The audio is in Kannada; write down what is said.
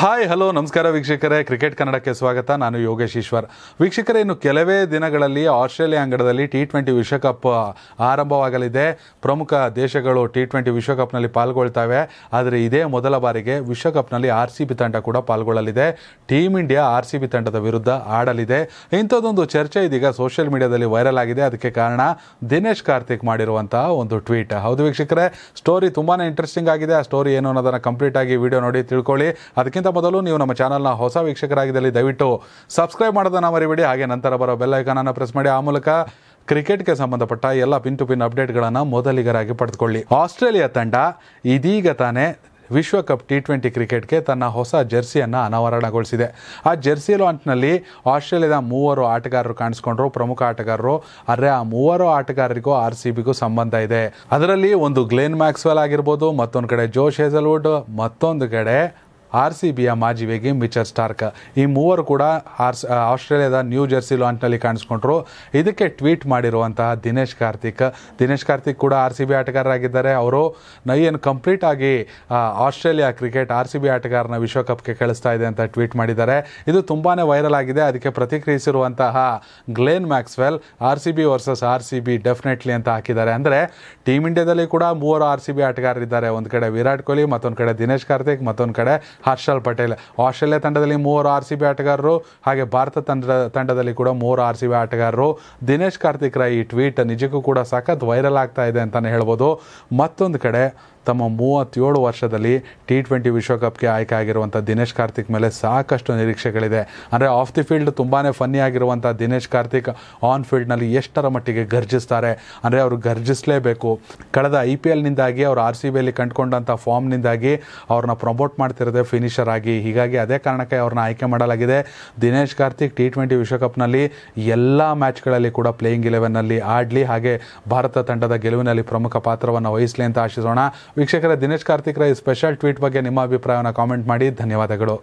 ಹಾಯ್ ಹಲೋ ನಮಸ್ಕಾರ ವೀಕ್ಷಕರೇ ಕ್ರಿಕೆಟ್ ಕನ್ನಡಕ್ಕೆ ಸ್ವಾಗತ ನಾನು ಯೋಗೇಶ್ ಈಶ್ವರ್ ವೀಕ್ಷಕರೇ ಇನ್ನು ಕೆಲವೇ ದಿನಗಳಲ್ಲಿ ಆಸ್ಟ್ರೇಲಿಯಾ ಅಂಗಡದಲ್ಲಿ ಟಿ ಟ್ವೆಂಟಿ ವಿಶ್ವಕಪ್ ಆರಂಭವಾಗಲಿದೆ ಪ್ರಮುಖ ದೇಶಗಳು ಟಿ ಟ್ವೆಂಟಿ ವಿಶ್ವಕಪ್ನಲ್ಲಿ ಪಾಲ್ಗೊಳ್ತವೆ ಆದರೆ ಇದೇ ಮೊದಲ ಬಾರಿಗೆ ವಿಶ್ವಕಪ್ನಲ್ಲಿ ಆರ್ ಸಿ ಬಿ ತಂಡ ಕೂಡ ಪಾಲ್ಗೊಳ್ಳಲಿದೆ team India R C B ತಂಡದ ವಿರುದ್ಧ ಆಡಲಿದೆ ಇಂಥದ್ದೊಂದು ಚರ್ಚೆ ಇದೀಗ ಸೋಷಿಯಲ್ ಮೀಡಿಯಾದಲ್ಲಿ ವೈರಲ್ ಆಗಿದೆ ಅದಕ್ಕೆ ಕಾರಣ ದಿನೇಶ್ ಕಾರ್ತಿಕ್ ಮಾಡಿರುವಂತಹ ಒಂದು ಟ್ವೀಟ್ ಹೌದು ವೀಕ್ಷಕರೇ ಸ್ಟೋರಿ ತುಂಬಾ ಇಂಟ್ರೆಸ್ಟಿಂಗ್ ಆಗಿದೆ ಆ ಸ್ಟೋರಿ ಏನು ಅನ್ನೋದನ್ನು ಕಂಪ್ಲೀಟ್ ಆಗಿ ವಿಡಿಯೋ ನೋಡಿ ತಿಳ್ಕೊಳ್ಳಿ ಅದಕ್ಕಿಂತ ಮೊದಲು ನೀವು ನಮ್ಮ ಚಾನಲ್ನ ಹೊಸ ವೀಕ್ಷಕರಾಗಿದ್ದಲ್ಲಿ ದಯವಿಟ್ಟು ಸಬ್ಸ್ಕ್ರೈಬ್ ಮಾಡೋದನ್ನು ಮರಿಬೇಡಿ ಹಾಗೆ ನಂತರ ಬರೋ ಬೆಲ್ಲೈಕನನ್ನು ಪ್ರೆಸ್ ಮಾಡಿ ಆ ಮೂಲಕ ಕ್ರಿಕೆಟ್ಗೆ ಸಂಬಂಧಪಟ್ಟ ಎಲ್ಲ ಪಿನ್ ಟು ಪಿನ್ ಅಪ್ಡೇಟ್ಗಳನ್ನು ಮೊದಲಿಗರಾಗಿ ಪಡೆದುಕೊಳ್ಳಿ ಆಸ್ಟ್ರೇಲಿಯಾ ತಂಡ ಇದೀಗ ತಾನೇ ವಿಶ್ವಕಪ್ ಟಿ ಟ್ವೆಂಟಿ ಕ್ರಿಕೆಟ್ಗೆ ತನ್ನ ಹೊಸ ಜೆರ್ಸಿಯನ್ನು ಅನಾವರಣಗೊಳಿಸಿದೆ ಆ ಜೆರ್ಸಿ ಲಾಂಚ್ನಲ್ಲಿ ಆಸ್ಟ್ರೇಲಿಯಾದ ಮೂವರು ಆಟಗಾರರು ಕಾಣಿಸ್ಕೊಂಡ್ರು ಪ್ರಮುಖ ಆಟಗಾರರು ಆದರೆ ಆ ಮೂವರು ಆಟಗಾರರಿಗೂ ಆರ್ ಸಿ ಬಿಗೂ ಸಂಬಂಧ ಇದೆ ಅದರಲ್ಲಿ ಒಂದು ಗ್ಲೇನ್ ಮ್ಯಾಕ್ಸ್ವೆಲ್ ಆಗಿರ್ಬೋದು ಮತ್ತೊಂದು ಕಡೆ ಜೋಶ್ ಹೇಸಲ್ವುಡ್ ಮತ್ತೊಂದು ಕಡೆ ಆರ್ ಸಿ ಬಿಯ ಮಾಜಿ ವೇಗಿ ಮಿಚರ್ ಸ್ಟಾರ್ಕ್ ಈ ಮೂವರು ಕೂಡ ಆರ್ಸ್ ಆಸ್ಟ್ರೇಲಿಯಾದ ನ್ಯೂ ಜರ್ಸಿ ಲಾಂಚ್ನಲ್ಲಿ ಕಾಣಿಸ್ಕೊಂಡ್ರು ಇದಕ್ಕೆ ಟ್ವೀಟ್ ಮಾಡಿರುವಂತಹ ದಿನೇಶ್ ಕಾರ್ತಿಕ್ ದಿನೇಶ್ ಕಾರ್ತಿಕ್ ಕೂಡ ಆರ್ ಸಿ ಬಿ ಆಟಗಾರರಾಗಿದ್ದಾರೆ ಅವರು ಏನು ಕಂಪ್ಲೀಟ್ ಆಗಿ Australia cricket R C B ಆಟಗಾರನ ವಿಶ್ವಕಪ್ಗೆ ಕಳಿಸ್ತಾ ಇದೆ ಅಂತ ಟ್ವೀಟ್ ಮಾಡಿದ್ದಾರೆ ಇದು ತುಂಬಾ ವೈರಲ್ ಆಗಿದೆ ಅದಕ್ಕೆ ಪ್ರತಿಕ್ರಿಯಿಸಿರುವಂತಹ Glenn Maxwell R C B versus R C B definitely ಅಂತ ಹಾಕಿದ್ದಾರೆ ಅಂದರೆ ಟೀಮ್ ಇಂಡಿಯಾದಲ್ಲಿ ಕೂಡ ಮೂವರು ಆರ್ ಸಿ ಬಿ ಆಟಗಾರರಿದ್ದಾರೆ ಒಂದು ಕಡೆ ವಿರಾಟ್ ಕೊಹ್ಲಿ ಮತ್ತೊಂದು ಕಡೆ ದಿನೇಶ್ ಕಾರ್ತಿಕ್ ಮತ್ತೊಂದು ಕಡೆ ಹರ್ಷಲ್ ಪಟೇಲ್ ಆಸ್ಟ್ರೇಲಿಯಾ ತಂಡದಲ್ಲಿ ಮೂವರು ಆರ್ ಸಿ ಬಿ ಆಟಗಾರರು ಹಾಗೆ ಭಾರತ ತಂಡ ತಂಡದಲ್ಲಿ ಕೂಡ ಮೂವರು ಆರ್ ಸಿ ಬಿ ಆಟಗಾರರು ದಿನೇಶ್ ಕಾರ್ತಿಕ್ ರಾಯ್ ಈ ಟ್ವೀಟ್ ನಿಜಕ್ಕೂ ಕೂಡ ಸಖತ್ ವೈರಲ್ ಆಗ್ತಾ ಇದೆ ಅಂತಲೇ ಹೇಳ್ಬೋದು ಮತ್ತೊಂದು ಕಡೆ ತಮ್ಮ ಮೂವತ್ತೇಳು ವರ್ಷದಲ್ಲಿ ಟಿ ಟ್ವೆಂಟಿ ವಿಶ್ವಕಪ್ಗೆ ಆಯ್ಕೆ ಆಗಿರುವಂಥ ದಿನೇಶ್ ಕಾರ್ತಿಕ್ ಮೇಲೆ ಸಾಕಷ್ಟು ನಿರೀಕ್ಷೆಗಳಿದೆ ಅಂದರೆ ಆಫ್ ದಿ ಫೀಲ್ಡ್ ತುಂಬಾ ಫನ್ನಿ ಆಗಿರುವಂಥ ದಿನೇಶ್ ಕಾರ್ತಿಕ್ ಆನ್ ಫೀಲ್ಡ್ನಲ್ಲಿ ಎಷ್ಟರ ಮಟ್ಟಿಗೆ ಗರ್ಜಿಸ್ತಾರೆ ಅಂದರೆ ಅವರು ಗರ್ಜಿಸಲೇಬೇಕು ಕಳೆದ ಐ ಪಿ ಎಲ್ನಿಂದಾಗಿ ಅವರು ಆರ್ ಸಿ ಬಿಯಲ್ಲಿ ಕಂಡುಕೊಂಡಂಥ ಫಾರ್ಮ್ನಿಂದಾಗಿ ಅವ್ರನ್ನ ಪ್ರಮೋಟ್ ಮಾಡ್ತಿರೋದೆ ಫಿನಿಷರ್ ಆಗಿ ಹೀಗಾಗಿ ಅದೇ ಕಾರಣಕ್ಕೆ ಅವ್ರನ್ನ ಆಯ್ಕೆ ಮಾಡಲಾಗಿದೆ ದಿನೇಶ್ ಕಾರ್ತಿಕ್ ಟಿ ಟ್ವೆಂಟಿ ವಿಶ್ವಕಪ್ನಲ್ಲಿ ಎಲ್ಲ ಮ್ಯಾಚ್ಗಳಲ್ಲಿ ಕೂಡ ಪ್ಲೇಯಿಂಗ್ ಇಲೆವೆನ್ನಲ್ಲಿ ಆಡಲಿ ಹಾಗೆ ಭಾರತ ತಂಡದ ಗೆಲುವಿನಲ್ಲಿ ಪ್ರಮುಖ ಪಾತ್ರವನ್ನು ವಹಿಸಲಿ ಅಂತ ಆಶಿಸೋಣ ವೀಕ್ಷಕರ ದಿನೇಶ್ ಕಾರ್ತಿಕ್ ಈ ಸ್ಪೆಷಲ್ ಟ್ವೀಟ್ ಬಗ್ಗೆ ನಿಮ್ಮ ಅಭಿಪ್ರಾಯವನ್ನು ಕಾಮೆಂಟ್ ಮಾಡಿ ಧನ್ಯವಾದಗಳು